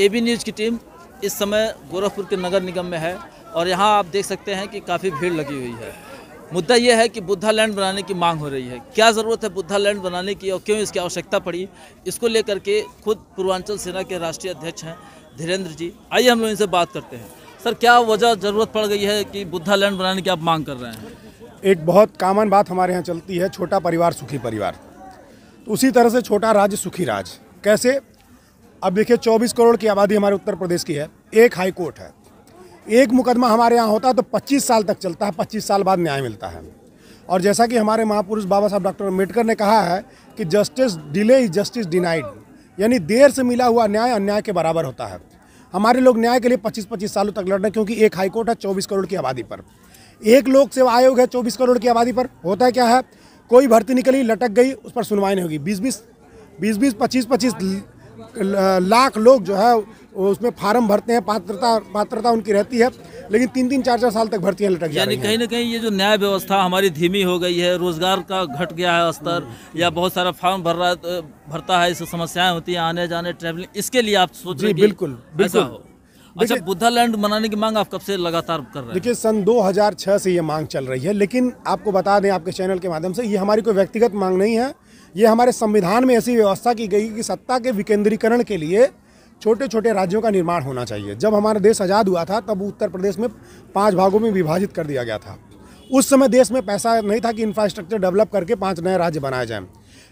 ए B news की team इस समय गोरखपुर के नगर निगम में है और यहाँ आप देख सकते हैं कि काफ़ी भीड़ लगी हुई है मुद्दा यह है कि बुद्धा लैंड बनाने की मांग हो रही है क्या ज़रूरत है बुद्धा लैंड बनाने की और क्यों इसकी आवश्यकता पड़ी इसको लेकर के खुद पूर्वांचल सेना के राष्ट्रीय अध्यक्ष हैं धीरेन्द्र जी आइए हम लोग इनसे बात करते हैं सर क्या वजह ज़रूरत पड़ गई है कि बुद्धा लैंड बनाने की आप मांग कर रहे हैं एक बहुत कामन बात हमारे यहाँ चलती है छोटा परिवार सुखी परिवार उसी तरह से छोटा राज्य सुखी राज कैसे अब देखिए 24 करोड़ की आबादी हमारे उत्तर प्रदेश की है एक हाई कोर्ट है एक मुकदमा हमारे यहाँ होता है तो 25 साल तक चलता है 25 साल बाद न्याय मिलता है और जैसा कि हमारे महापुरुष बाबा साहब डॉक्टर अम्बेडकर ने कहा है कि justice delay is justice denied यानी देर से मिला हुआ न्याय अन्याय के बराबर होता है हमारे लोग न्याय के लिए पच्चीस पच्चीस सालों तक लड़ रहे हैं क्योंकि एक हाईकोर्ट है चौबीस करोड़ की आबादी पर एक लोक सेवा आयोग है चौबीस करोड़ की आबादी पर होता है क्या है कोई भर्ती निकली लटक गई उस पर सुनवाई नहीं होगी बीस बीस बीस बीस पच्चीस पच्चीस लाख लोग जो है उसमें फार्म भरते हैं पात्रता पात्रता उनकी रहती है लेकिन तीन तीन चार चार साल तक भर्तियां लटक यानी कहीं ना कहीं ये जो न्याय व्यवस्था हमारी धीमी हो गई है रोजगार का घट गया है स्तर हम्म। या बहुत सारा फॉर्म भर रहा भरता है इससे समस्याएं होती हैं आने जाने ट्रैवलिंग इसके लिए आप सोच रहे बिल्कुल बिल्कुल अच्छा बुद्धा लैंड बनाने की मांग आप कब से लगातार कर रहे हैं देखिए सन 2006 से ये मांग चल रही है लेकिन आपको बता दें आपके चैनल के माध्यम से ये हमारी कोई व्यक्तिगत मांग नहीं है ये हमारे संविधान में ऐसी व्यवस्था की गई कि सत्ता के विकेंद्रीकरण के लिए छोटे छोटे राज्यों का निर्माण होना चाहिए जब हमारा देश आज़ाद हुआ था तब उत्तर प्रदेश में पाँच भागों में विभाजित कर दिया गया था उस समय देश में पैसा नहीं था कि इंफ्रास्ट्रक्चर डेवलप करके पाँच नए राज्य बनाए जाएँ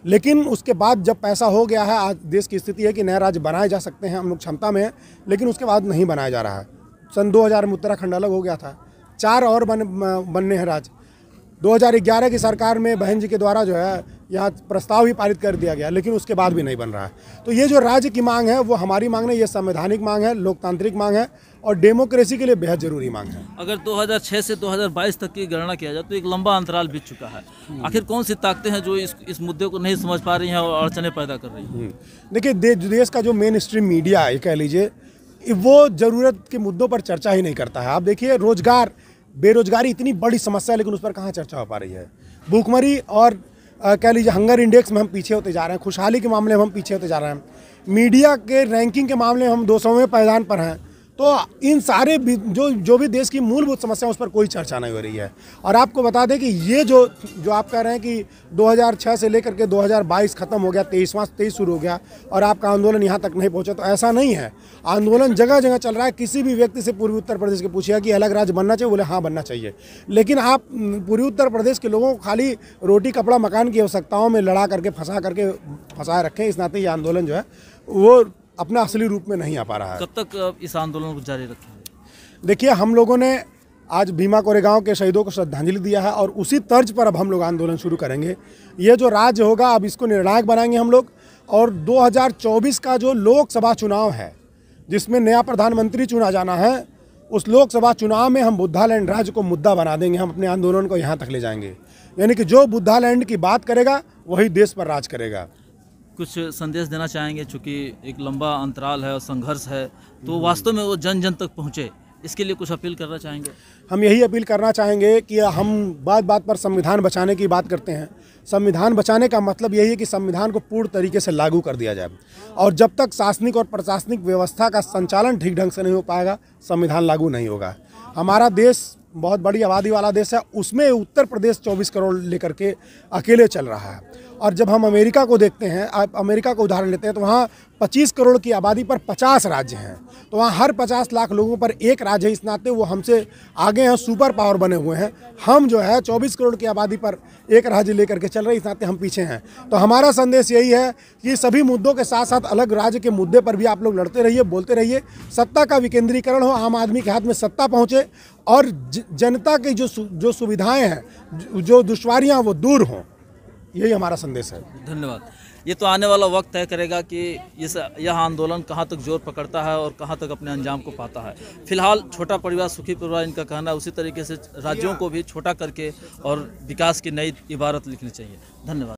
लेकिन उसके बाद जब पैसा हो गया है आज देश की स्थिति है कि नया राज्य बनाए जा सकते हैं हम लोग क्षमता में लेकिन उसके बाद नहीं बनाया जा रहा है सन 2000 में उत्तराखंड अलग हो गया था चार और बन बनने हैं राज्य 2011 की सरकार में बहन जी के द्वारा जो है यहाँ प्रस्ताव ही पारित कर दिया गया लेकिन उसके बाद भी नहीं बन रहा है तो ये जो राज्य की मांग है वो हमारी मांग नहीं ये संवैधानिक मांग है लोकतांत्रिक मांग है और डेमोक्रेसी के लिए बेहद जरूरी मांग है अगर 2006 से 2022 तक की गणना किया जाए तो एक लंबा अंतराल बीत चुका है आखिर कौन सी ताकतें हैं जो इस इस मुद्दे को नहीं समझ पा रही हैं और अड़चने पैदा कर रही हैं हम्म। देखिए देश का जो मेन स्ट्रीम मीडिया है कह लीजिए वो ज़रूरत के मुद्दों पर चर्चा ही नहीं करता है आप देखिए रोजगार बेरोजगारी इतनी बड़ी समस्या है लेकिन उस पर कहाँ चर्चा हो पा रही है भूखमरी और कह लीजिए हंगर इंडेक्स में हम पीछे होते जा रहे हैं खुशहाली के मामले में हम पीछे होते जा रहे हैं मीडिया के रैंकिंग के मामले में हम दो सौवें पैदान पर हैं तो इन सारे जो जो भी देश की मूलभूत समस्या उस पर कोई चर्चा नहीं हो रही है और आपको बता दें कि ये जो जो आप कह रहे हैं कि 2006 से लेकर के 2022 ख़त्म हो गया तेईसवां तेईस शुरू हो गया और आपका आंदोलन यहाँ तक नहीं पहुँचा तो ऐसा नहीं है आंदोलन जगह जगह चल रहा है किसी भी व्यक्ति से पूर्वी उत्तर प्रदेश के पूछिए कि अलग राज्य बनना चाहिए बोले हाँ बनना चाहिए लेकिन आप पूर्वी उत्तर प्रदेश के लोगों को खाली रोटी कपड़ा मकान की आवश्यकताओं में लड़ा करके फंसा करके फंसाए रखें इस नाते ये आंदोलन जो है वो अपना असली रूप में नहीं आ पा रहा है कब तक इस आंदोलन को जारी रखेंगे देखिए हम लोगों ने आज भीमा कोरेगांव के शहीदों को श्रद्धांजलि दिया है और उसी तर्ज पर अब हम लोग आंदोलन शुरू करेंगे ये जो राज्य होगा अब इसको निर्णायक बनाएंगे हम लोग और 2024 का जो लोकसभा चुनाव है जिसमें नया प्रधानमंत्री चुना जाना है उस लोकसभा चुनाव में हम बुद्धालैंड राज्य को मुद्दा बना देंगे हम अपने आंदोलन को यहाँ तक ले जाएंगे यानी कि जो बुद्धालैंड की बात करेगा वही देश पर राज करेगा कुछ संदेश देना चाहेंगे चूँकि एक लंबा अंतराल है और संघर्ष है तो वास्तव में वो जन जन तक पहुँचे इसके लिए कुछ अपील करना चाहेंगे हम यही अपील करना चाहेंगे कि हम बात बात पर संविधान बचाने की बात करते हैं संविधान बचाने का मतलब यही है कि संविधान को पूर्ण तरीके से लागू कर दिया जाए और जब तक शासनिक और प्रशासनिक व्यवस्था का संचालन ठीक ढंग से नहीं हो पाएगा संविधान लागू नहीं होगा हमारा देश बहुत बड़ी आबादी वाला देश है उसमें उत्तर प्रदेश 24 करोड़ लेकर के अकेले चल रहा है और जब हम अमेरिका को देखते हैं आप अमेरिका का उदाहरण लेते हैं तो वहाँ 25 करोड़ की आबादी पर 50 राज्य हैं तो वहाँ हर 50 लाख लोगों पर एक राज्य है इस नाते वो हमसे आगे हैं सुपर पावर बने हुए हैं हम जो है 24 करोड़ की आबादी पर एक राज्य लेकर के चल रहे इस नाते हम पीछे हैं तो हमारा संदेश यही है कि सभी मुद्दों के साथ साथ अलग राज्य के मुद्दे पर भी आप लोग लड़ते रहिए बोलते रहिए सत्ता का विकेंद्रीकरण हो आम आदमी के हाथ में सत्ता पहुँचे और जनता की जो जो सुविधाएँ हैं जो दुशवारियाँ वो दूर हों यही हमारा संदेश है धन्यवाद ये तो आने वाला वक्त तय करेगा कि इस यह आंदोलन कहाँ तक जोर पकड़ता है और कहाँ तक अपने अंजाम को पाता है फिलहाल छोटा परिवार सुखी परिवार इनका कहना है उसी तरीके से राज्यों को भी छोटा करके और विकास की नई इबारत लिखनी चाहिए धन्यवाद